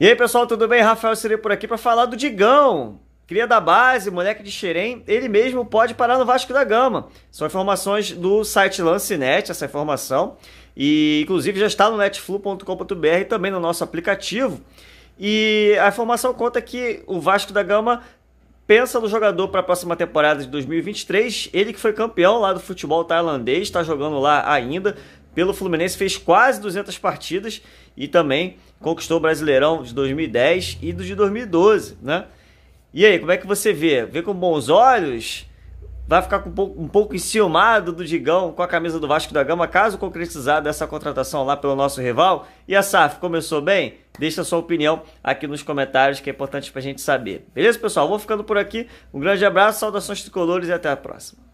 E aí, pessoal, tudo bem? Rafael Siri por aqui para falar do Digão. Cria da base, moleque de Xerém, ele mesmo pode parar no Vasco da Gama. São informações do site Lancenet, essa informação. E inclusive já está no netflu.com.br e também no nosso aplicativo. E a informação conta que o Vasco da Gama pensa no jogador para a próxima temporada de 2023. Ele que foi campeão lá do futebol tailandês, está jogando lá ainda, pelo Fluminense, fez quase 200 partidas e também conquistou o Brasileirão de 2010 e do de 2012, né? E aí, como é que você vê? Vê com bons olhos? Vai ficar um pouco, um pouco enciumado do Digão com a camisa do Vasco da Gama, caso concretizada essa contratação lá pelo nosso rival? E a SAF, começou bem? Deixa a sua opinião aqui nos comentários, que é importante para a gente saber. Beleza, pessoal? Vou ficando por aqui. Um grande abraço, saudações tricolores e até a próxima.